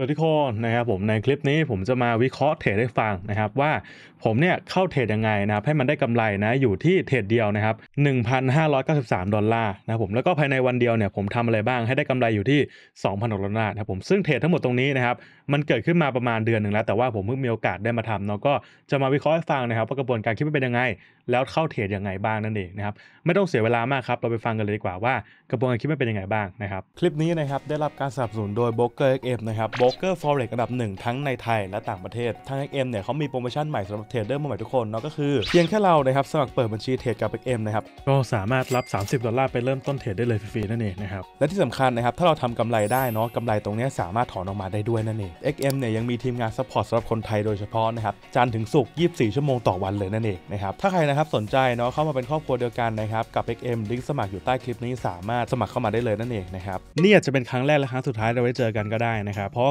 สวัสดีคนนะครับผมในคลิปนี้ผมจะมาวิเคราะห์เทรดให้ฟังนะครับว่าผมเนี่ยเข้าเทรดยังไงนะครับให้มันได้กำไรนะอยู่ที่เทรดเดียวนะครับ1,593ดอลลาร์นะผมแล้วก็ภายในวันเดียวเนี่ยผมทำอะไรบ้างให้ได้กำไรอยู่ที่2,000ดอลลาร์นะครับผมซึ่งเทรดทั้งหมดตรงนี้นะครับมันเกิดขึ้นมาประมาณเดือนหนึ่งแล้ว แต่ว่าผมเพิ่งมีโอกาสได้มาทำเนาะก็จะมาวิเคราะห์ให้ฟังนะครับว่ากระบวนการคิดเป็นยังไง แล้วเข้าเทรดยังไงบ้างนั่นเองนะครับไม่ต้องเสียเวลามากครับเราไปฟังกันเลยดีกว่าว่ากระบวนการคิดเป็นยังไงบ้างนะครับคลิปนี้นะครับได้รับการสนับสนุนโดยโบรกเกอร์เอ็มนะครับกเกอร์ฟอเร็กอันดับหนึ่งทั้งในไทยและต่างประเทศทาง XM เนี่ยเขามีโปรโมชั่นใหม่สำหรับเทรดเดอร์มาใหม่ทุกคนเนาะก็คือเพียงแค่เรานะครับสมัครเปิดบัญชีเทรดกับ XM นะครับก็สามารถรับ 30ดอลลาร์ไปเริ่มต้นเทรดได้เลยฟรีๆนั่นเองนะครับ และที่สำคัญนะครับถ้าเราทำกำไรได้เนาะกำไรตรงนี้สามารถถอนออกมาได้ด้วยนั่นเอง XM เนี่ยยังมีทีมงานซัพพอร์ตสำหรับคนไทยโดยเฉพาะนะครับจันถึงสุกบส24 ชั่วโมงต่อวันเลยนั่นเองนะครับถ้าใครนะครับสนใจเนาะเข้ามาเป็นครอบครัวเดียวกันนะครับกับ XM ลิงก์สมัครอยู่ใต้คลิปนี้สามารถสมัครเข้ามาได้เลยนั่นเองนะครับนี่อาจจะเป็นครั้งแรกและครั้งสุดท้ายเราไว้เจอกันก็ได้นะครับเพราะ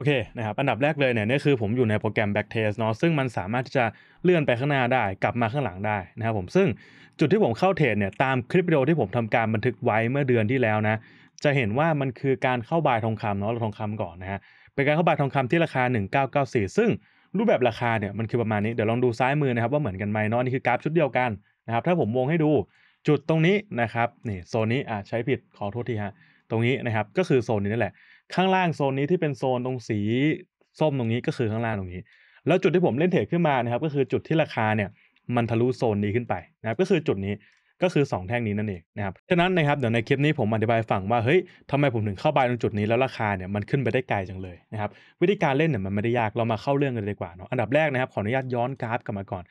โอเคนะครับอันดับแรกเลยเนี่ยนี่คือผมอยู่ในโปรแกรม Backtest เนาะซึ่งมันสามารถที่จะเลื่อนไปข้างหน้าได้กลับมาข้างหลังได้นะครับผมซึ่งจุดที่ผมเข้าเทรดเนี่ยตามคลิปวิดีโอที่ผมทำการบันทึกไว้เมื่อเดือนที่แล้วนะจะเห็นว่ามันคือการเข้าบายทองคำเนาะเราทองคำก่อนนะฮะเป็นการเข้าบายทองคำที่ราคา 1994 ซึ่งรูปแบบราคาเนี่ยมันคือประมาณนี้ เดี๋ยวลองดูซ้ายมือนะครับว่าเหมือนกันไหมเนาะนี่คือกราฟชุดเดียวกันนะครับถ้าผมวงให้ดูจุดตรงนี้นะครับนี่โซนนี้อ่ะใช้ผิดขอโทษทีฮะตรงนี้นะครับก็คือโซนนี้นั่นแหละข้างล่างโซนนี้ที่เป็นโซนตรงสีส้มตรงนี้ก็คือข้างล่างตรงนี้ แล้วจุดที่ผมเล่นเทรดขึ้นมานะครับก็คือจุดที่ราคาเนี่ยมันทะลุโซนนี้ขึ้นไปนะครับก็คือจุดนี้ก็คือ2แท่งนี้นั่นเองนะครับฉะนั้นนะครับเดี๋ยวในคลิปนี้ผมอธิบายฟังว่าเฮ้ยทำไมผมถึงเข้าบายตรงจุดนี้แล้วราคาเนี่ยมันขึ้นไปได้ไกลจังเลยนะครับวิธีการเล่นเนี่ยมันไม่ได้ยากเรามาเข้าเรื่องกันเลยดีกว่าเนาะอันดับแรกนะครับ ขออนุญาตย้อนกราฟกลับมาก่อน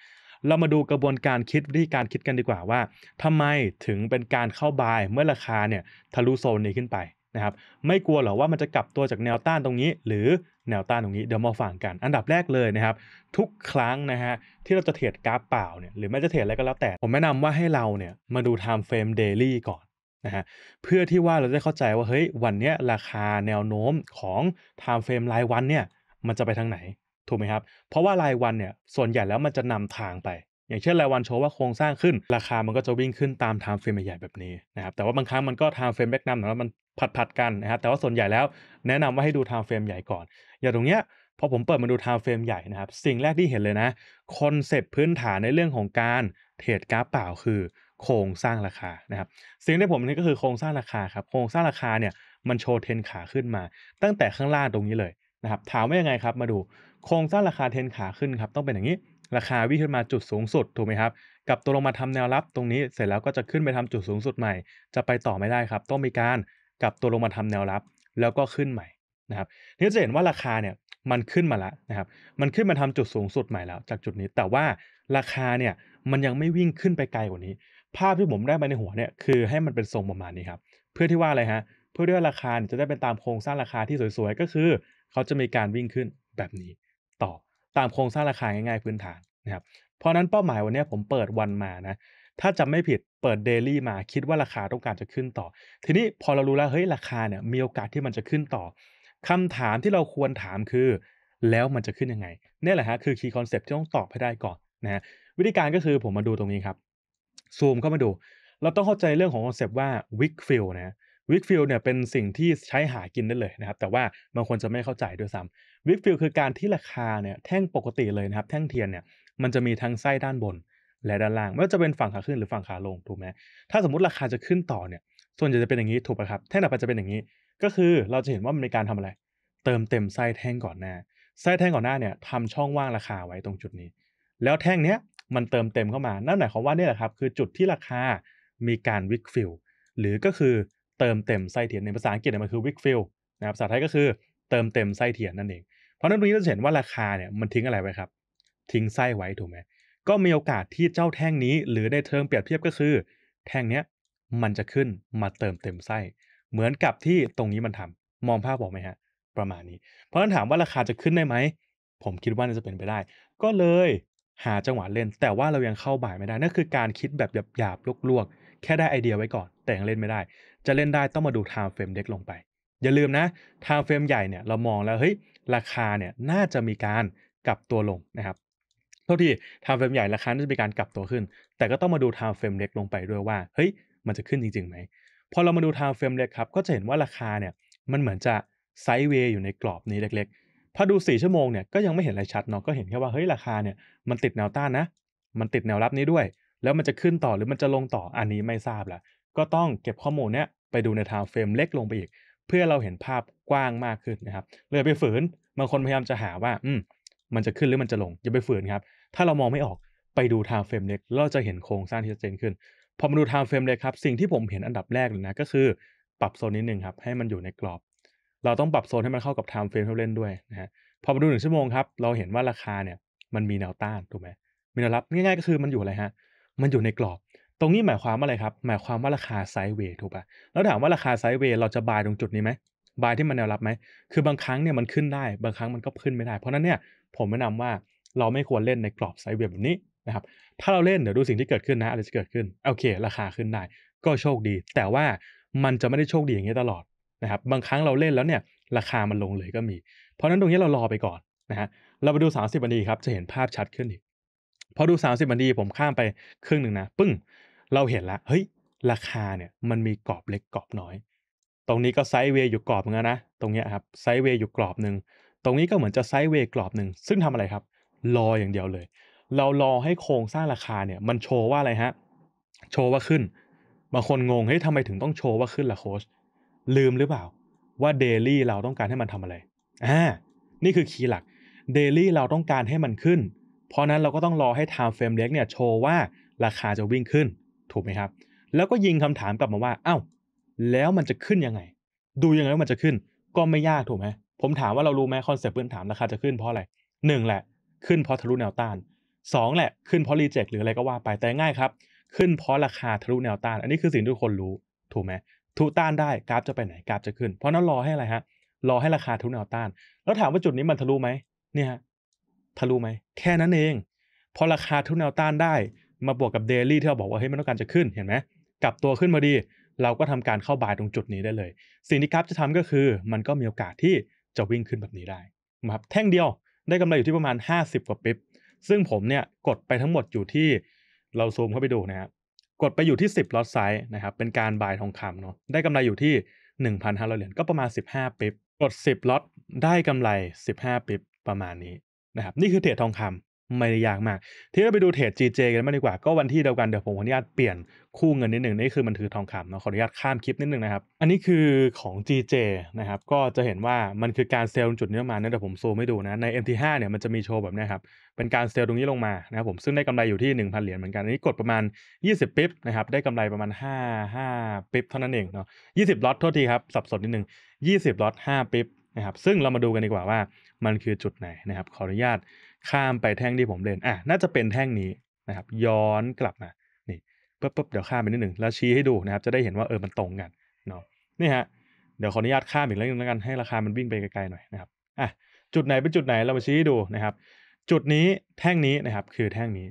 เรามาดูกระบวนการคิดวิธีการคิดกันดีกว่าว่า ทำไมถึงเป็นการเข้าบายเมื่อราคาเนี่ยทะลุโซนนี้ขึ้นไปะครับไม่กลัวหรอว่ามันจะกลับตัวจากแนวต้านตรงนี้ หรือแนวต้านตรงนี้เดี๋ยวมาฟังกัน อันดับแรกเลยนะครับทุกครั้งนะฮะที่เราจะเทรดกราฟเปล่าเนี่ยหรือไม่จะเทรดอะไรก็แล้วแต่ ผมแนะนำว่าให้เราเนี่ยมาดูไทม์เฟรมเดลี่ก่อนนะฮะเพื่อที่ว่าเราจะเข้าใจว่าเฮ้ยวันนี้ราคาแนวโน้มของไทม์เฟรมรายวันเนี่ยมันจะไปทางไหนถูกไหมครับ เพราะว่ารายวันเนี่ยส่วนใหญ่แล้วมันจะนำทางไปอย่างเช่นรายวันโชว์ว่าโครงสร้างขึ้นราคามันก็จะวิ่งขึ้นตามไทม์เฟรมใหญ่แบบนี้นะครับแต่ว่าบางครั้งมันก็ไทม์เฟรมแบกนำหรือว่ามันผัดๆกันนะครับ แต่ว่าส่วนใหญ่แล้วแนะนำว่าให้ดูไทม์เฟรมใหญ่ก่อนอย่างตรงเนี้ยพอผมเปิดมาดูไทม์เฟรมใหญ่นะครับสิ่งแรกที่เห็นเลยนะคอนเซปต์พื้นฐานในเรื่องของการเทรดกราฟเปล่าคือโครงสร้างราคานะครับสิ่งที่ผมนี่ก็คือโครงสร้างราคาครับโครงสร้างราคาเนี่ยมันโชว์เทนขาขึ้นมา ตั้งแต่ข้างล่างตรงนี้เลยนะครับถามว่ายังไงครับมาดูโครงสร้างราคาเทนขาขึ้นครับต้องเป็นอย่างนี้ราคาวิ่งขึ้นมาจุดสูงสุดถูกไหมครับกับตัวลงมาทำแนวรับตรงนี้เสร็จแล้วก็จะขึ้นไปทำจุดสูงสุดใหม่ จะไปต่อไม่ได้ครับต้องมีการกับตัวลงมาทำแนวรับแล้วก็ขึ้นใหม่นะครับนี่จะเห็นว่าราคาเนี่ย มันขึ้นมาแล้วนะครับมันขึ้นมาทำจุดสูงสุดใหม่แล้ว จากจุดนี้แต่ว่าราคาเนี่ยมันยังไม่วิ่งขึ้นไปไกลกว่านี้ ภาพที่ผมได้มาในหัวเนี่ยคือให้มันเป็นทรงประมาณนี้ครับ เพื่อที่ว่าอะไรฮะเพื่อที่ว่าราคาจะได้เป็นตามโครงสร้างราคาที่สวยๆก็คือ เขาจะมีการวิ่งขึ้นแบบนี้ ต่อตามโครงสร้างราคาง่าย ๆพื้นฐานนะครับ เพราะนั้นเป้าหมายวันนี้ผมเปิดวันมานะถ้าจำไม่ผิดเปิดเดลี่มาคิดว่าราคาต้องการจะขึ้นต่อ ทีนี้พอเรารู้แล้วเฮ้ยราคาเนี่ยมีโอกาสที่มันจะขึ้นต่อ คำถามที่เราควรถามคือ แล้วมันจะขึ้นยังไงนี่แหละฮะคือคีย์คอนเซ็ปที่ต้องตอบให้ได้ก่อนนะฮะวิธีการก็คือผมมาดูตรงนี้ครับซูมเข้ามาดู เราต้องเข้าใจเรื่องของคอนเซ็ปต์ว่าวิกฟิลนะวิกฟิลเนี่ยเป็นสิ่งที่ใช้หากินได้เลยนะครับ แต่ว่าบางคนจะไม่เข้าใจด้วยซ้ำวิกฟิลคือการที่ราคาเนี่ยแท่งปกติเลยนะครับ แท่งเทียนเนี่ยมันจะมีทั้งไส้ด้านบนและด้านล่างไม่ว่าจะเป็นฝั่งขาขึ้นหรือฝั่งขาลงถูกไหมถ้าสมมติราคาจะขึ้นต่อเนี่ยส่วนใหญ่จะเป็นอย่างนี้ถูกไหมครับแท่งต่อไปจะเป็นอย่างนี้ก็คือเราจะเห็นว่ามันมีการทำอะไร เติมเต็มไส้แท่งก่อนหน้า ไส้แท่งก่อนหน้าเนี่ยทำช่องว่างราคาไว้ตรงจุดนี้ แล้วแท่งเนี้ย มันเติมเต็มเข้ามา นั่นหมายความว่านี่แหละครับคือจุดที่ราคามีการวิกฟิลหรือก็คือเติมเต็มไส้เทียนในภาษาอังกฤษเนี่ยมันคือวิกฟิลนะครับภาษาไทยก็คือเติมเต็มไส้เทียนนั่นเองเพราะนั้นตรงนี้เราเห็นว่าราคาเนี่ยมันทิ้งอะไรไว้ครับทิ้งไส้ไว้ถูกไหมก็มีโอกาสที่เจ้าแท่งนี้หรือในเชิงเปรียบเทียบก็คือ แท่งเนี้ยมันจะขึ้นมาเติมเต็มไส้เหมือนกับที่ตรงนี้มันทำมองภาพบอกไหมฮะ ประมาณนี้เพราะฉะนั้นถามว่าราคาจะขึ้นได้ไหมผมคิดว่าจะเป็นไปได้ ก็เลยหาจังหวะเล่นแต่ว่าเรายังเข้าบ่ายไม่ได้นั่นคือการคิดแบบหยาบๆลวกๆ แค่ได้ไอเดียไว้ก่อน แต่ยังเล่นไม่ได้ จะเล่นได้ต้องมาดูไทม์เฟรมเด็กลงไป อย่าลืมนะไทม์เฟรมใหญ่เนี่ยเรามองแล้วเฮ้ยราคาเนี่ยน่าจะมีการกลับตัวลงนะครับเท่าที่ทำเฟรมใหญ่ราคาจะมีการกลับตัวขึ้น แต่ก็ต้องมาดูทำเฟรมเล็กลงไปด้วยว่า เฮ้ยมันจะขึ้นจริงๆไหมพอเรามาดูทำเฟรมเล็กครับ ก็จะเห็นว่าราคาเนี่ยมันเหมือนจะไซด์เวย์อยู่ในกรอบนี้เล็ก ๆ พอดู4ชั่วโมงเนี่ยก็ยังไม่เห็นอะไรชัดเนาะก็เห็นแค่ว่าเฮ้ยราคาเนี่ยมันติดแนวต้านนะมันติดแนวรับนี้ด้วย แล้วมันจะขึ้นต่อหรือมันจะลงต่ออันนี้ไม่ทราบละก็ต้องเก็บข้อมูลเนี่ยไปดูในทางเฟรมเล็กลงไปอีก เพื่อเราเห็นภาพกว้างมากขึ้นนะครับเลยไปฝืนบางคนพยายามจะหาว่าอืมมันจะขึ้นหรือมันจะลงอย่าไปฝืนครับถ้าเรามองไม่ออกไปดูไทม์เฟรมเล็กเราจะเห็นโครงสร้างที่ชัดเจนขึ้น พอมาดูไทม์เฟรมเล็กครับสิ่งที่ผมเห็นอันดับแรกเลยนะก็คือปรับโซนนิดนึงครับให้มันอยู่ในกรอบ เราต้องปรับโซนให้มันเข้ากับไทม์เฟรมที่เาเล่นด้วยนะฮะพอมาดูหนึ่งชั่วโมงครับ เราเห็นว่าราคาเนี่ยมันมีแนวต้านถูกไหมมีแนวรับง่าย ๆ ก็คือมันอยู่อะไรฮะ มันอยู่ในกรอบตรงนี้หมายความว่าอะไรครับ หมายความว่าราคาไซด์เวย์ถูกปะ่ะแล้วถามว่าราคาไซด์เวย์เราจะบายตรงจุดนี้ไหมบายที่มันแนวรับไหมคือบางครั้งเนี่ยมันขึ้นได้บางครั้งมันก็ขึ้นไม่ได้เพราะนั้นเนี่ยผมแนะนำว่าเราไม่ควรเล่นในกรอบไซด์เวฟแบบนี้นะครับ ถ้าเราเล่น เดี๋ยวดูสิ่งที่เกิดขึ้นนะ อะไรจะเกิดขึ้น โอเค ราคาขึ้นได้ก็โชคดี แต่ว่ามันจะไม่ได้โชคดีอย่างนี้ตลอดนะครับ บางครั้งเราเล่นแล้วเนี่ย ราคามันลงเลยก็มี เพราะนั้นตรงนี้เรารอไปก่อนนะฮะ เราไปดู 30วันดีครับ จะเห็นภาพชัดขึ้นอีก พอดู 30วันดีผมข้ามไปครึ่งหนึ่งนะ ปึ้ง เราเห็นละเฮ้ยราคาเนี่ย มันมีกรอบเล็กกรอบน้อย ตรงนี้ก็ไซด์เวย์อยู่กรอบเหมือนกันนะ ตรงนี้ครับไซด์เวย์อยู่กรอบหนึ่งตรงนี้ก็เหมือนจะไซด์เวย์กรอบหนึ่งซึ่งทำอะไรครับรออย่างเดียวเลย เรารอให้โครงสร้างราคาเนี่ย มันโชว์ว่าอะไรฮะ โชว์ว่าขึ้น บางคนงงเฮ้ยทำไมถึงต้องโชว์ว่าขึ้นล่ะโค้ชลืมหรือเปล่า ว่าเดลี่เราต้องการให้มันทำอะไร อ่า นี่คือคีย์หลัก เดลี่เราต้องการให้มันขึ้น เพราะนั้นเราก็ต้องรอให้ไทม์เฟรมเล็กเนี่ย โชว์ว่าราคาจะวิ่งขึ้น ถูกไหมครับ แล้วก็ยิงคำถามกลับมาว่า เอา้า แล้วมันจะขึ้นยังไง ดูยังไงว่ามันจะขึ้น ก็ไม่ยากถูกไหม ผมถามว่าเรารู้ไหมคอนเซปต์พื้นฐานราคาจะขึ้นเพราะอะไรหนึ่งแหละขึ้นเพราะทะลุแนวต้าน2แหละขึ้นเพราะรีเจ็คหรืออะไรก็ว่าไปแต่ง่ายครับ ขึ้นเพราะราคาทะลุแนวต้านอันนี้คือสิ่งที่ทุกคนรู้ถูกไหมทุต้านได้กราฟจะไปไหนกราฟจะขึ้น เพราะนั้นรอให้อะไรฮะรอให้ราคาทะลุแนวต้าน แล้วถามว่าจุดนี้มันทะลุไหมเนี่ยฮะทะลุไหมแค่นั้นเอง พอราคาทะลุแนวต้านได้มาบวกกับเดลี่ที่เราบอกว่าเฮ้ยมันต้องการจะขึ้นเห็นไหมกลับตัวขึ้นมาดีเราก็ทำการเข้าบายตรงจุดนี้ได้เลย สิ่งที่กราฟจะทำก็คือมันก็มีโอกาสที่จะวิ่งขึ้นแบบนี้ได้ครับแท่งเดียวได้กำไรอยู่ที่ประมาณ 50 กว่าปิ๊บซึ่งผมเนี่ย กดไปทั้งหมดอยู่ที่เราซูมเข้าไปดูนะครกดไปอยู่ที่ 10ลอตไซส์นะครับ เป็นการบายทองคำเนาะ ได้กำไรอยู่ที่ 1,500 เหรียญ ก็ประมาณ 15 ปิ๊บกด 10ลอตได้กำไร 15 ปิ๊บประมาณนี้นะครับ นี่คือเทรดทองคไม่ได้ยากมาก ทีนี้เราไปดูเทรด GJ กันมากดีกว่า ก็วันที่เดียวกัน เดี๋ยวผมขออนุญาตเปลี่ยนคู่เงินนิดหนึ่งนี่คือมันถือทองคำเนาะขออนุญาตข้ามคลิปนิดหนึ่งนะครับ อันนี้คือของ GJ นะครับ ก็จะเห็นว่ามันคือการเซลล์จุดนี้มาเนี่ยเดี๋ยวผมซูมให้ดูนะ ใน MT5 เนี่ยมันจะมีโชว์แบบนี้ครับ เป็นการเซลล์ตรงนี้ลงมา นะครับผม ซึ่งได้กำไรอยู่ที่ 1,000 เหรียญเหมือนกัน อันนี้กดประมาณ 20ปิ๊บนะครับ ได้กำไรประมาณ 5 5ปิ๊บเท่านั้นเองเนาะ20ล็อตโทษทีครับสับสนนิดหนึ่ง20ล็อต5ปิ๊บนะครับซึ่งเรามาดูกันดีกว่าว่ามันคือจุดไหนนะครับขออนุญาตข้ามไปแท่งที่ผมเล่นอ่ะ น่าจะเป็นแท่งนี้นะครับ ย้อนกลับมานี่ปุ๊บปุ๊บเดี๋ยวข้ามไปนิดหนึ่งแล้วชี้ให้ดูนะครับ จะได้เห็นว่า เออ มันตรงกันเนาะ นี่ฮะ เดี๋ยวขออนุญาตข้ามอีกเรื่องนึงแล้วกัน ให้ราคามันวิ่งไปไกลๆหน่อยนะครับ อ่ะ จุดไหนเป็นจุดไหน เรามาชี้ดูนะครับ จุดนี้แท่งนี้นะครับ คือแท่งนี้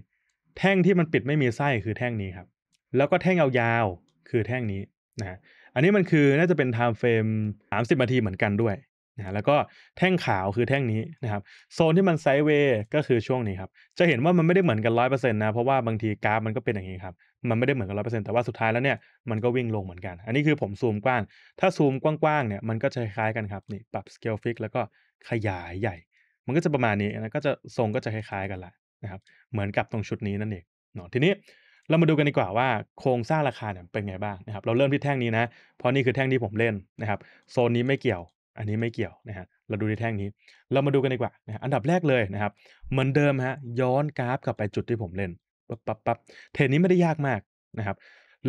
แท่งที่มันปิดไม่มีไส้คือแท่งนี้ครับ แล้วก็แท่งยาวๆ คือแท่งนี้นะอันนี้มันคือ น่าจะเป็นไทม์เฟรม30นาทีเหมือนกันด้วยนะแล้วก็แท่งขาวคือแท่งนี้นะครับโซนที่มันไซด์เวย์ก็คือช่วงนี้ครับ จะเห็นว่ามันไม่ได้เหมือนกันร้อยเปอร์เซ็นต์นะเพราะว่าบางทีกราฟมันก็เป็นอย่างนี้ครับมันไม่ได้เหมือนกันร้อยเปอร์เซ็นต์แต่ว่าสุดท้ายแล้วเนี่ยมันก็วิ่งลงเหมือนกัน อันนี้คือผมซูมกว้างถ้าซูมกว้างๆเนี่ยมันก็จะคล้ายกันครับนี่ปรับสเกลฟิกแล้วก็ขยายใหญ่ มันก็จะประมาณนี้นะก็จะทรงก็จะคล้ายๆกันละนะครับเหมือนกับตรงชุดนี้นั่นเองเนาะทีนี้เรามาดูกันดีกว่าว่าโครงสร้างราคาเนี่ยเป็นไงบ้างนะครับเราเริ่มที่แท่งนี้นะเพราะนี่คือแท่งที่ผมเล่นนะครับโซนนี้ไม่เกี่ยวอันนี้ไม่เกี่ยวนะฮะ เราดูในแท่งนี้ เรามาดูกันดีกว่านะอันดับแรกเลยนะครับ เหมือนเดิมฮะ ย้อนกราฟกลับไปจุดที่ผมเล่น ปั๊บปั๊บปั๊บเทนนี้ไม่ได้ยากมากนะครับ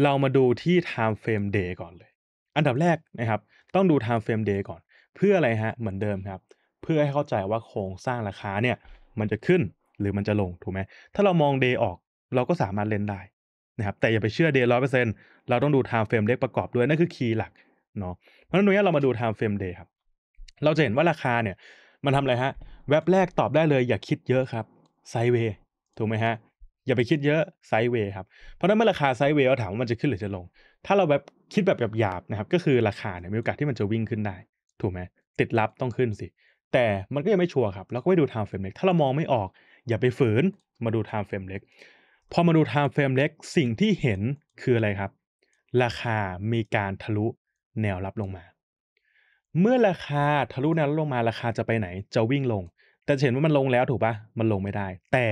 เรามาดูที่ time frame day ก่อนเลย อันดับแรกนะครับ ต้องดู time frame day ก่อน เพื่ออะไรฮะ เหมือนเดิมครับ เพื่อให้เข้าใจว่าโครงสร้างราคาเนี่ย มันจะขึ้นหรือมันจะลงถูกไหม ถ้าเรามอง day ออก เราก็สามารถเล่นได้นะครับ แต่อย่าไปเชื่อเดย์ร้อยเปอร์เซ็นต์เราต้องดูไทม์เฟรมเล็กประกอบด้วย นั่นคือคีย์หลักเนาะ เพราะฉะนั้นตนี้เรามาดูไทม์เฟรมเดย์ครับเราจะเห็นว่าราคาเนี่ยมันทำอะไรฮะ แว็บแรกตอบได้เลยอย่าคิดเยอะครับไซเวย์ถูกไหมฮะอย่าไปคิดเยอะไซเวย์ครับเพราะนั้นเมื่อราคาไซเวย์เราถามว่ามันจะขึ้นหรือจะลง ถ้าเราแบบคิดแบบหยาบๆนะครับก็คือราคาเนี่ยมีโอกาสที่มันจะวิ่งขึ้นได้ ถูกไหม ติดลับต้องขึ้นสิ แต่มันก็ยังไม่ชัวร์ครับ เราก็ไปดูไทม์เฟรมเล็กถ้าเรามองไม่ออก อย่าไปฝืนมาดูไทม์เฟรมเล็กพอมาดูไทม์เฟรมเล็กสิ่งที่เห็นคืออะไรครับ ราคามีการทะลุแนวรับลงมาเมื่อราคาทะลุแนวลงมาราคาจะไปไหน จะวิ่งลง แต่เห็นว่ามันลงแล้วถูกปะมันลงไม่ได้ แต่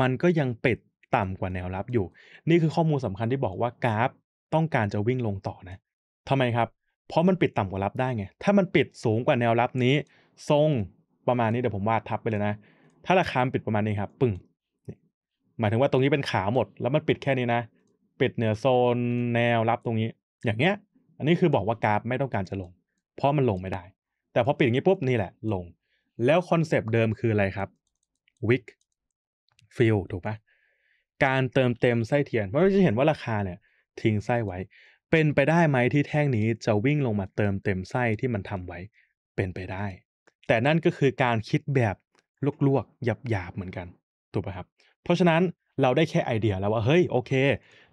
มันก็ยังเป็ดต่ำกว่าแนวรับอยู่ นี่คือข้อมูลสำคัญที่บอกว่ากราฟต้องการจะวิ่งลงต่อนะ ทำไมครับ เพราะมันปิดต่ำกว่ารับได้ไง ถ้ามันปิดสูงกว่าแนวรับนี้ ทรงประมาณนี้เดี๋ยวผมวาดทับไปเลยนะ ถ้าราคาปิดประมาณนี้ครับ ปึ้งหมายถึงว่าตรงนี้เป็นขาหมด แล้วมันปิดแค่นี้นะ ปิดเหนือโซนแนวรับตรงนี้ อย่างเงี้ย อันนี้คือบอกว่ากราฟไม่ต้องการจะลงเพราะมันลงไม่ได้ แต่พอปิดอย่างนี้ ปุ๊บ นี่แหละลง แล้วคอนเซปต์เดิมคืออะไรครับวิกฟิลถูกปะการเติมเต็มไส้เทียน เพราะเราจะเห็นว่าราคาเนี่ยทิ้งไส้ไว้ เป็นไปได้ไหมที่แท่งนี้จะวิ่งลงมาเติมเต็มไส้ที่มันทำไว้ เป็นไปได้ แต่นั่นก็คือการคิดแบบ ลวกๆ หยาบๆ เหมือนกัน ถูกปะครับ เพราะฉะนั้นเราได้แค่ไอเดียแล้วว่า เฮ้ยโอเค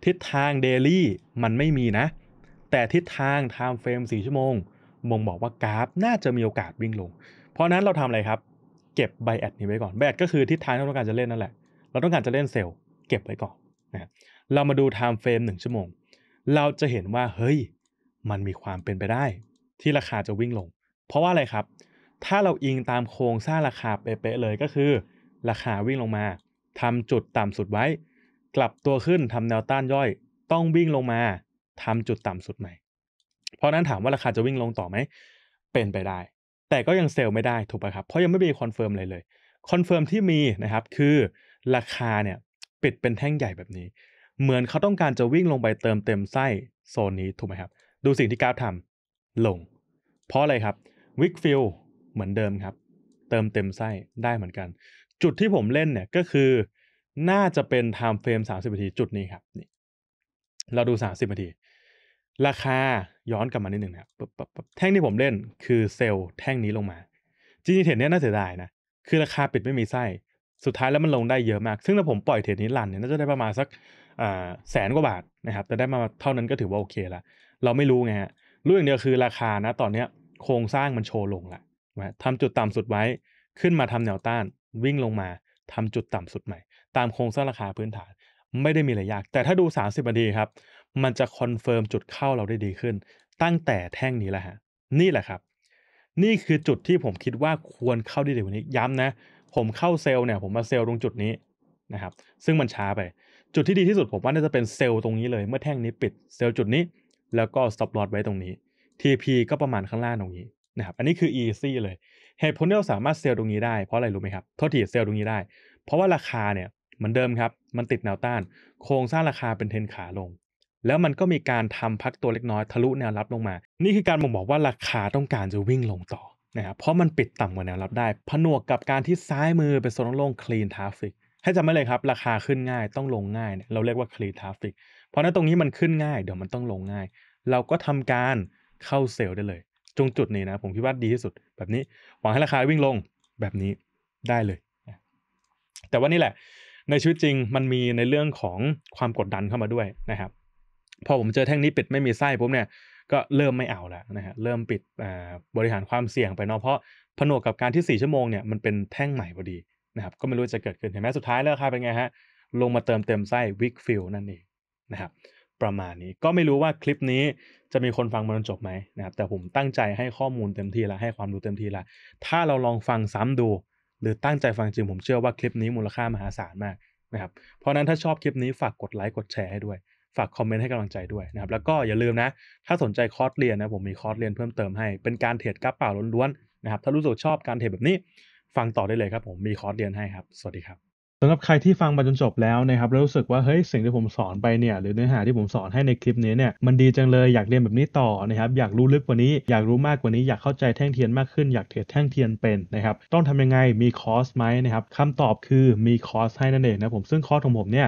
ทิศทางเดลี่มันไม่มีนะ แต่ทิศทางไทม์เฟรม4ชั่วโมงมองบอกว่ากราฟน่าจะมีโอกาสวิ่งลง เพราะนั้นเราทำอะไรครับ เก็บไบแอดนี้ไว้ก่อนแบแอดก็คือทิศทางที่เราต้องการจะเล่นนั่นแหละ เราต้องการจะเล่นเซลล์ เก็บไว้ก่อนนะเรามาดูไทม์เฟรมหนึ่งชั่วโมง เราจะเห็นว่าเฮ้ย มันมีความเป็นไปได้ ที่ราคาจะวิ่งลง เพราะว่าอะไรครับ ถ้าเราอิงตามโครงสร้างราคาเป๊ะเลยก็คือ ราคาวิ่งลงมา ทำจุดต่ำสุดไว้ กลับตัวขึ้นทำแนวต้านย่อย ต้องวิ่งลงมา ทำจุดต่ำสุดใหม่เพราะนั้นถามว่าราคาจะวิ่งลงต่อไหม เป็นไปได้ แต่ก็ยังเซลล์ไม่ได้ถูกไหมครับ เพราะยังไม่มีคอนเฟิร์มเลยเลยคอนเฟิร์มที่มีนะครับ คือราคาเนี่ยปิดเป็นแท่งใหญ่แบบนี้ เหมือนเขาต้องการจะวิ่งลงไปเติมเต็มไส้โซนนี้ถูกไหมครับ ดูสิ่งที่กราฟทำลง เพราะอะไรครับวิกฟิลเหมือนเดิมครับ เติมเต็มไส้ได้เหมือนกัน จุดที่ผมเล่นเนี่ยก็คือ น่าจะเป็นไทม์เฟรม30นาทีจุดนี้ครับนี่เราดู30นาที ราคาย้อนกลับมานิดหนึ่งนะแท่งที่ผมเล่นคือเซลล์แท่งนี้ลงมา จริงๆเทรดนี้น่าเสียดายนะ คือราคาปิดไม่มีไส้ สุดท้ายแล้วมันลงได้เยอะมากซึ่งถ้าผมปล่อยเทรดนี้ลันเนี่ยน่าจะได้ประมาณสักแสนกว่าบาทนะครับแต่ได้มาเท่านั้นก็ถือว่าโอเคละเราไม่รู้ไงฮะรู้อย่างเดียวคือราคานะตอนเนี้ย โครงสร้างมันโชว์ลงละทำจุดต่ำสุดไว้ ขึ้นมาทำแนวต้านวิ่งลงมา ทำจุดต่ำสุดใหม่ ตามโครงสร้างราคาพื้นฐาน ไม่ได้มีอะไรยาก แต่ถ้าดู 30นาทีครับมันจะคอนเฟิร์มจุดเข้าเราได้ดีขึ้น ตั้งแต่แท่งนี้แหละฮะนี่แหละครับ นี่คือจุดที่ผมคิดว่าควรเข้าได้ดีกว่านี้ ย้ำนะ ผมเข้าเซลล์เนี่ยผมมาเซลล์ตรงจุดนี้นะครับซึ่งมันช้าไป จุดที่ดีที่สุดผมว่าน่าจะเป็นเซลล์ตรงนี้เลย เมื่อแท่งนี้ปิดเซลล์จุดนี้ แล้วก็สต็อปลอดไว้ตรงนี้ TP ก็ประมาณข้างล่างตรงนี้นะครับอันนี้คือ easy เลยเหตุผลที่เราสามารถเซลล์ตรงนี้ได้เพราะอะไรรู้ไหมครับโทษทีเซลล์ตรงนี้ได้ เพราะว่าราคาเนี่ยเหมือนเดิมครับมันติดแนวต้าน โครงสร้างราคาเป็นเทนขาลงแล้วมันก็มีการทำพักตัวเล็กน้อยทะลุแนวรับลงมา นี่คือการบ่งบอกว่าราคาต้องการจะวิ่งลงต่อนะครับ เพราะมันปิดต่ำกว่าแนวรับได้ ผนวกกับการที่ซ้ายมือเป็นโซนโล่งคลีนทา r ฟฟิก ให้จำไว้เลยครับ ราคาขึ้นง่ายต้องลงง่ายเนี่ยเราเรียกว่าคลีนทา r ฟฟิก เพราะนั้นตรงนี้มันขึ้นง่ายเดี๋ยวมันต้องลงง่าย เราก็ทำการเข้าเซลล์ได้เลยจงจุดนี้นะผมคิดว่าดีที่สุด แบบนี้ หวังให้ราคาวิ่งลงแบบนี้ได้เลย แต่ว่านี่แหละในชีวิตจริงมันมีในเรื่องของความกดดันเข้ามาด้วยนะครับพอผมเจอแท่งนี้ปิดไม่มีไส้ปุ๊บเนี่ยก็เริ่มไม่เอาแล้วนะฮะเริ่มปิดบริหารความเสี่ยงไปเนาะเพราะผนวกกับการที่ 4 ชั่วโมงเนี่ยมันเป็นแท่งใหม่พอดีนะครับก็ไม่รู้จะเกิดขึ้น เห็นไหมสุดท้ายแล้วคาคาเป็นไงฮะลงมาเติมเต็มไส้วิกฟิลนั่นเองนะครับประมาณนี้ก็ไม่รู้ว่าคลิปนี้จะมีคนฟังมาจนจบไหมนะครับแต่ผมตั้งใจให้ข้อมูลเต็มที่ละให้ความรู้เต็มที่ละถ้าเราลองฟังซ้ำดู หรือตั้งใจฟังจริงผมเชื่อว่าคลิปนี้มูลค่ามหาศาลมากนะครับเพราะนั้นถ้าชอบคลิปนี้ฝากกดไลค์กดแชร์ให้ด้วยฝากคอมเมนต์ให้กำลังใจด้วยนะครับแล้วก็อย่าลืมนะถ้าสนใจคอร์สเรียนนะผมมีคอร์สเรียนเพิ่มเติมให้ เป็นการเทรดกระเป๋าล้วนๆนะครับถ้ารู้สึกชอบการเทรดแบบนี้ฟังต่อได้เลยครับผม มีคอร์สเรียนให้ครับ สวัสดีครับสำหรับใครที่ฟังมาจนจบแล้วนะครับ แล้วรู้สึกว่าเฮ้ยสิ่งที่ผมสอนไปเนี่ยหรือเนื้อหาที่ผมสอนให้ในคลิปนี้เนี่ยมันดีจังเลยอยากเรียนแบบนี้ต่อนะครับอยากรู้ลึกกว่านี้ อยากรู้มากกว่านี้ อยากเข้าใจแท่งเทียนมากขึ้นอยากเทรดแท่งเทียนเป็นนะครับต้องทำยังไงมีคอร์สไหมนะครับคำตอบคือมีคอร์สให้นั่นเองนะผมซึ่งคอร์สของผมเนี่ย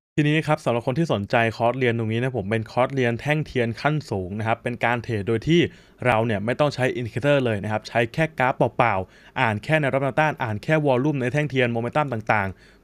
ทีนี้ครับ สำหรับคนที่สนใจคอร์สเรียนตรงนี้นะ ผมเป็นคอร์สเรียนแท่งเทียนขั้นสูงนะครับ เป็นการเทรดโดยที่เราเนี่ยไม่ต้องใช้อินดิเคเตอร์เลยนะครับ ใช้แค่กราฟเปล่าๆ อ่านแค่ในรับน้ำต้าน อ่านแค่วอลลุ่มในแท่งเทียนโมเมนตัมต่างๆ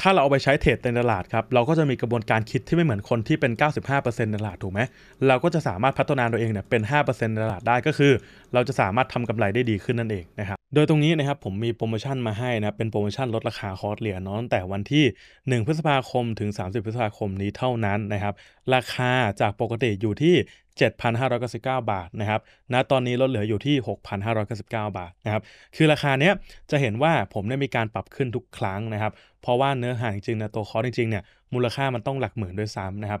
ถ้าเราเอาไปใช้เทรดในตลาดครับเราก็จะมีกระบวนการคิดที่ไม่เหมือนคนที่เป็น 95%ตลาดถูกไหมเราก็จะสามารถพัฒนาตัวเองเนี่ยเป็น 5%ตลาดได้ก็คือ เราจะสามารถทำกำไรได้ดีขึ้นนั่นเองนะครับโดยตรงนี้นะครับผมมีโปรโมชั่นมาให้นะเป็นโปรโมชั่นลดราคาคอร์สเหรียญน้องแต่วันที่ 1 พฤษภาคมถึง 30 พฤษภาคมนี้เท่านั้นนะครับ ราคาจากปกติอยู่ที่7,599 บาทนะครับ ณ ตอนนี้ลดเหลืออยู่ที่ 6,599 บาทนะครับ คือราคาเนี้ยจะเห็นว่าผมได้มีการปรับขึ้นทุกครั้งนะครับ เพราะว่าเนื้อหาจริงๆนะตัวคอร์สจริงๆเนี่ยมูลค่ามันต้องหลักหมื่นด้วยซ้ำนะครับ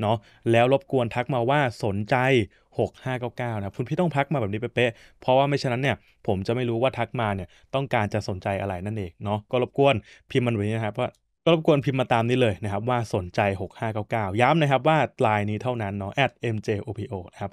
เนาะแล้วรบกวนทักมาว่าสนใจ 6599 นะคุณพี่ต้องทักมาแบบนี้เป๊ะเพราะว่าไม่ฉะนั้นเนี่ยผมจะไม่รู้ว่าทักมาเนี่ยต้องการจะสนใจอะไรนั่นเองเนาะก็รบกวนพิมพ์มันไว้นะครับว่าก็รบกวนพิมพ์มาตามนี้เลยนะครับ ว่าสนใจ 6599 ย้ำนะครับว่าลายนี้เท่านั้นเนาะ mjopo นะครับ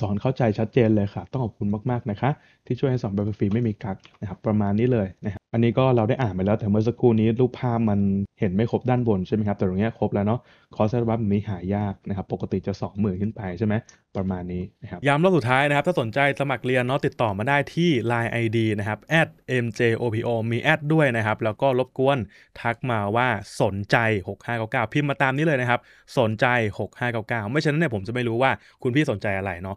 สอนเข้าใจชัดเจนเลยค่ะ ต้องขอบคุณมากๆนะคะที่ช่วยให้สอนแบบฟรีไม่มีกักนะครับประมาณนี้เลยนะครับอันนี้ก็เราได้อ่านไปแล้วแต่เมื่อสักครู่นี้รูปภาพมันเห็นไม่ครบด้านบนใช่ไหมครับแต่ตรงนี้ครบแล้วเนาะคอเ์สรับแบบนี้หายากนะครับปกติจะ2มื่นขึ้นไปใช่ไหมประมาณนี้นะครับย้ำรอบสุดท้ายนะครับถ้าสนใจสมัครเรียนเนาะติดต่อมาได้ที่ Line ID นะครับ @mjopo มีแอดด้วยนะครับแล้วก็รบกวนทักมาว่าสนใจ6599พิมพ์มาตามนี้เลยนะครับสนใจ6599ไม่่นนั้นเนี่ยผมจะไม่รู้ว่าคุณพี่สนใจอะไรเนาะ